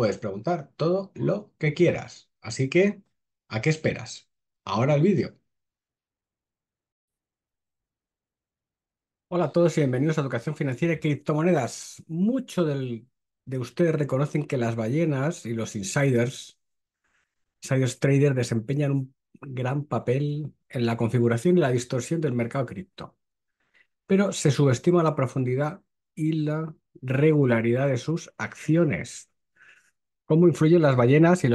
puedes preguntar todo lo que quieras. Así que, ¿a qué esperas? Ahora el vídeo. Hola a todos y bienvenidos a Educación Financiera y Criptomonedas. Muchos de ustedes reconocen que las ballenas y los insiders, insiders traders, desempeñan un gran papel en la configuración y la distorsión del mercado cripto. Pero se subestima la profundidad y la regularidad de sus acciones, ¿Cómo influyen las ballenas y,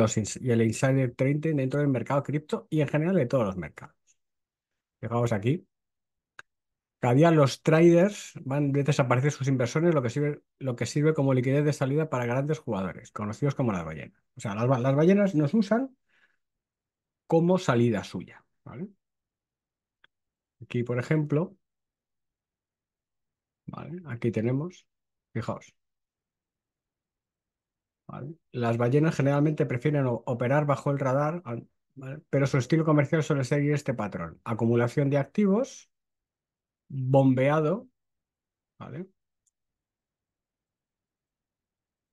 el insider trading dentro del mercado cripto y en general de todos los mercados? Fijaos aquí. Cada día los traders van a desaparecer sus inversiones, lo que sirve, lo que sirve como liquidez de salida para grandes jugadores, conocidos como las ballenas. O sea, las, ballenas nos usan como salida suya. Aquí, por ejemplo, aquí tenemos, fijaos, las ballenas generalmente prefieren operar bajo el radar, pero su estilo comercial suele seguir este patrón. Acumulación de activos, bombeado,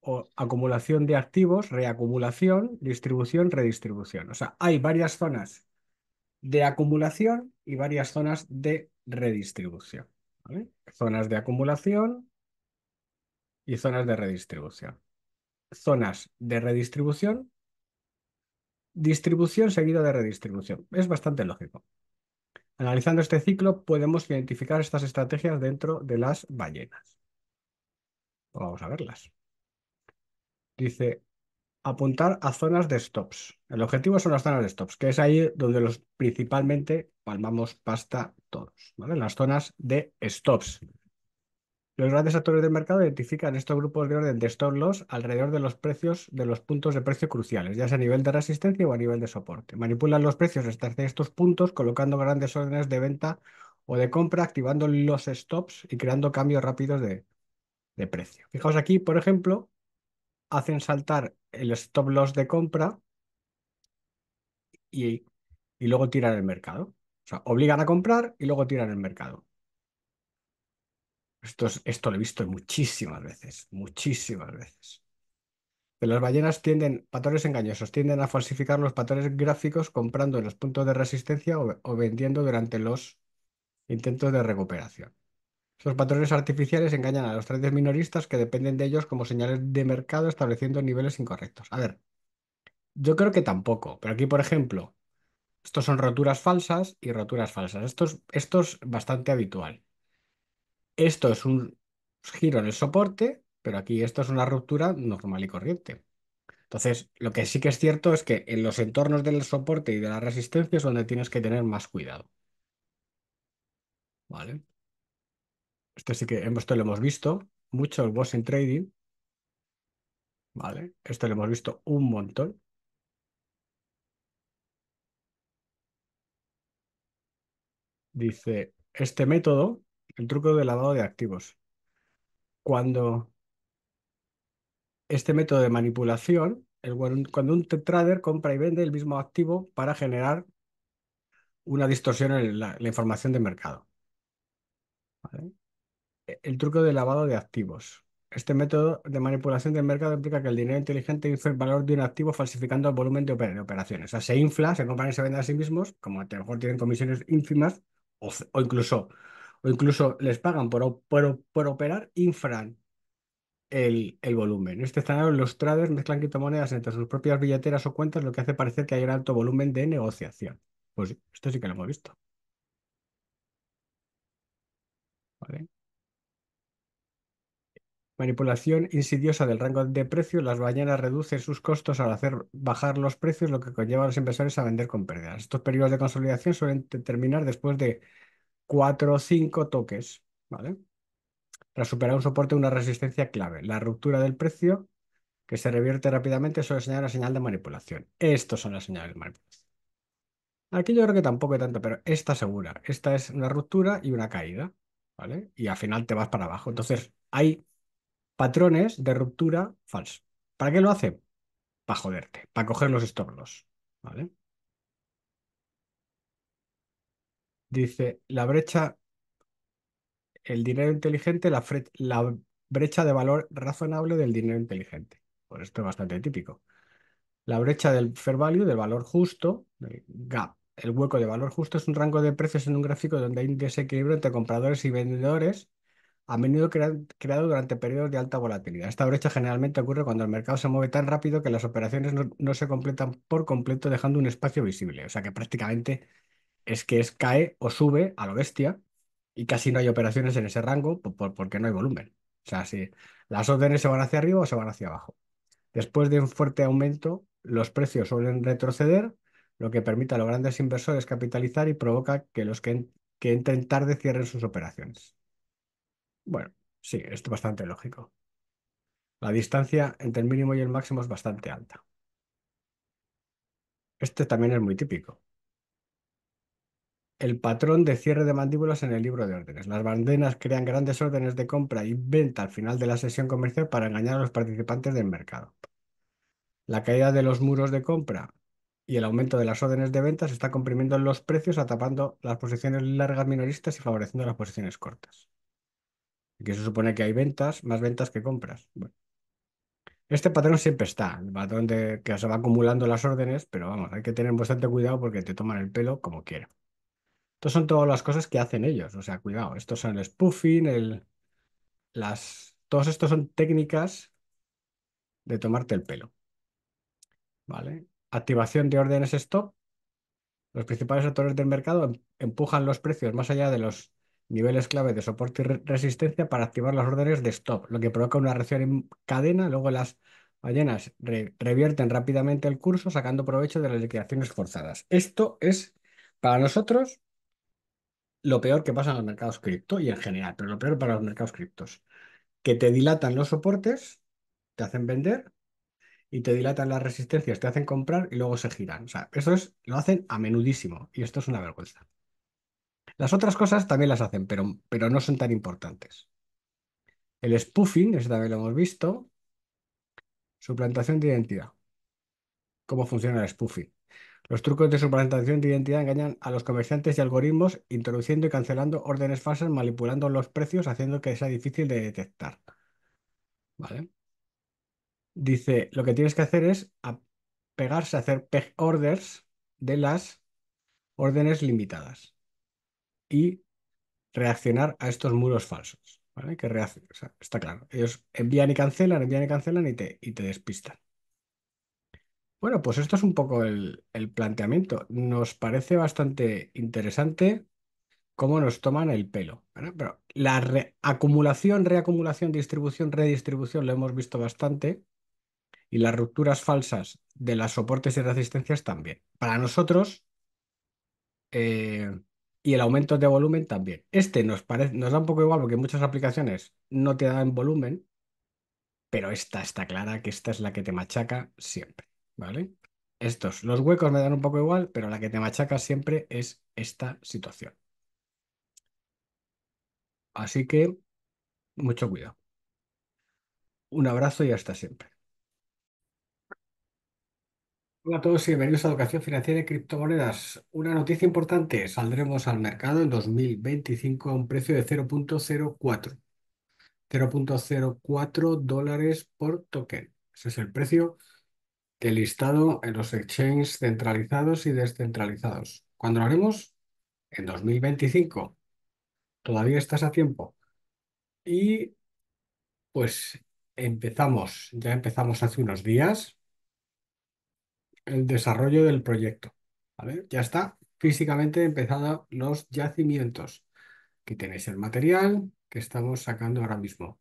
O acumulación de activos, reacumulación, distribución, redistribución. O sea, hay varias zonas de acumulación y varias zonas de redistribución. Zonas de acumulación y zonas de redistribución zonas de redistribución, distribución seguida de redistribución. Es bastante lógico. Analizando este ciclo, podemos identificar estas estrategias dentro de las ballenas. Vamos a verlas. Dice, apuntar a zonas de stops. El objetivo son las zonas de stops, que es ahí donde los principalmente palmamos pasta todos, ¿vale? Las zonas de stops. Los grandes actores del mercado identifican estos grupos de orden de stop loss alrededor de los precios de los puntos de precio cruciales, ya sea a nivel de resistencia o a nivel de soporte. Manipulan los precios desde estos puntos colocando grandes órdenes de venta o de compra, activando los stops y creando cambios rápidos de, precio. Fijaos aquí, por ejemplo, hacen saltar el stop loss de compra y, y luego tiran el mercado. O sea, obligan a comprar y luego tiran el mercado. Esto, lo he visto muchísimas veces, muchísimas veces. Las ballenas tienden, patrones engañosos, tienden a falsificar los patrones gráficos comprando en los puntos de resistencia o, vendiendo durante los intentos de recuperación. Estos patrones artificiales engañan a los traders minoristas que dependen de ellos como señales de mercado estableciendo niveles incorrectos. A ver, yo creo que tampoco, pero aquí, por ejemplo, estos son roturas falsas y roturas falsas. esto es bastante habitual. Esto es un giro en el soporte, pero aquí esto es una ruptura normal y corriente. Entonces, lo que sí que es cierto es que en los entornos del soporte y de la resistencia es donde tienes que tener más cuidado. ¿Vale? Esto sí que esto lo hemos visto mucho, en boss en trading. ¿Vale? Esto lo hemos visto un montón. Dice, este método el truco del lavado de activos. Cuando este método de manipulación, cuando un trader compra y vende el mismo activo para generar una distorsión en la, información de mercado. E, el truco de lavado de activos. Este método de manipulación del mercado implica que el dinero inteligente infla el valor de un activo falsificando el volumen de operaciones. O sea, se infla, se compran y se venden a sí mismos, como a lo mejor tienen comisiones ínfimas o incluso o incluso les pagan por, por, operar, infran el, el, volumen. este escenario, los traders mezclan criptomonedas entre sus propias billeteras o cuentas, lo que hace parecer que hay un alto volumen de negociación. Pues esto sí que lo hemos visto. Manipulación insidiosa del rango de precio. Las ballenas reducen sus costos al hacer bajar los precios, lo que conlleva a los inversores a vender con pérdidas. Estos periodos de consolidación suelen terminar después de Cuatro o cinco toques, ¿vale? Para superar un soporte, una resistencia clave. La ruptura del precio, que se revierte rápidamente, suele señalar una señal de manipulación. Estos son las señales de manipulación. Aquí yo creo que tampoco hay tanto, pero esta segura. Esta es una ruptura y una caída, ¿vale? Y al final te vas para abajo. Entonces, hay patrones de ruptura falsos. ¿Para qué lo hace? Para joderte, para coger los estorlos, ¿vale? Dice, la brecha, el dinero inteligente, la, brecha de valor razonable del dinero inteligente. por pues esto es bastante típico. La brecha del fair value, del valor justo, gap, el hueco de valor justo es un rango de precios en un gráfico donde hay un desequilibrio entre compradores y vendedores, a menudo creado durante periodos de alta volatilidad. Esta brecha generalmente ocurre cuando el mercado se mueve tan rápido que las operaciones no se completan por completo, dejando un espacio visible. O sea que prácticamente es que es cae o sube a lo bestia y casi no hay operaciones en ese rango porque no hay volumen. O sea, si las órdenes se van hacia arriba o se van hacia abajo. Después de un fuerte aumento, los precios suelen retroceder, lo que permite a los grandes inversores capitalizar y provoca que los que, que entren tarde cierren sus operaciones. Bueno, sí, esto es bastante lógico. La distancia entre el mínimo y el máximo es bastante alta. Este también es muy típico el patrón de cierre de mandíbulas en el libro de órdenes. Las bandenas crean grandes órdenes de compra y venta al final de la sesión comercial para engañar a los participantes del mercado. La caída de los muros de compra y el aumento de las órdenes de venta está comprimiendo los precios, atapando las posiciones largas minoristas y favoreciendo las posiciones cortas. Que se supone que hay ventas, más ventas que compras. Este patrón siempre está, el patrón de que se va acumulando las órdenes, pero vamos, hay que tener bastante cuidado porque te toman el pelo como quiera. Estas son todas las cosas que hacen ellos. O sea, cuidado, estos son el spoofing, el, las, todos estos son técnicas de tomarte el pelo. ¿Vale? Activación de órdenes stop. Los principales actores del mercado em, empujan los precios más allá de los niveles clave de soporte y resistencia para activar las órdenes de stop, lo que provoca una reacción en cadena. Luego las ballenas revierten rápidamente el curso sacando provecho de las liquidaciones forzadas. Esto es para nosotros lo peor que pasa en los mercados cripto y en general, pero lo peor para los mercados criptos, que te dilatan los soportes, te hacen vender y te dilatan las resistencias, te hacen comprar y luego se giran. O sea, eso es, lo hacen a menudísimo y esto es una vergüenza. Las otras cosas también las hacen, pero, pero no son tan importantes. El spoofing, ese también lo hemos visto. Suplantación de identidad. ¿Cómo funciona el spoofing? Los trucos de suplantación de identidad engañan a los comerciantes y algoritmos introduciendo y cancelando órdenes falsas, manipulando los precios, haciendo que sea difícil de detectar. ¿Vale? Dice, lo que tienes que hacer es pegarse a hacer orders de las órdenes limitadas y reaccionar a estos muros falsos. ¿Vale? Que está claro. Ellos envían y cancelan, envían y cancelan y te, y te despistan. Bueno, pues esto es un poco el, planteamiento. Nos parece bastante interesante cómo nos toman el pelo. Pero la acumulación, reacumulación, distribución, redistribución lo hemos visto bastante y las rupturas falsas de los soportes y resistencias también. Para nosotros eh, y el aumento de volumen también. Este nos, nos da un poco igual porque muchas aplicaciones no te dan volumen, pero esta está clara que esta es la que te machaca siempre. ¿vale? Estos, los huecos me dan un poco igual, pero la que te machaca siempre es esta situación. Así que, mucho cuidado. Un abrazo y hasta siempre. Hola a todos y bienvenidos a Educación Financiera y Criptomonedas. Una noticia importante, saldremos al mercado en 2025 a un precio de 0.04. 0.04 dólares por token. Ese es el precio del listado en los exchanges centralizados y descentralizados. ¿Cuándo lo haremos? En 2025. Todavía estás a tiempo. Y pues empezamos, ya empezamos hace unos días el desarrollo del proyecto. Ya está físicamente empezados los yacimientos. Aquí tenéis el material que estamos sacando ahora mismo.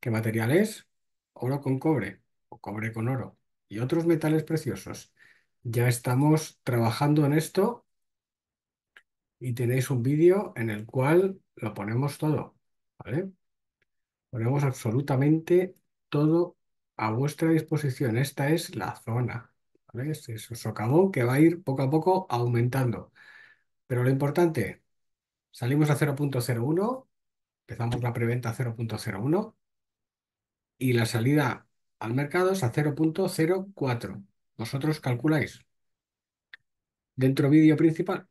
¿Qué material es? Oro con cobre o cobre con oro y otros metales preciosos. Ya estamos trabajando en esto y tenéis un vídeo en el cual lo ponemos todo, ¿vale? Ponemos absolutamente todo a vuestra disposición. Esta es la zona, ¿vale? es un socavón que va a ir poco a poco aumentando. Pero lo importante, salimos a 0.01, empezamos la preventa 0.01 y la salida al mercado es a 0.04. Vosotros calculáis. Dentro vídeo principal,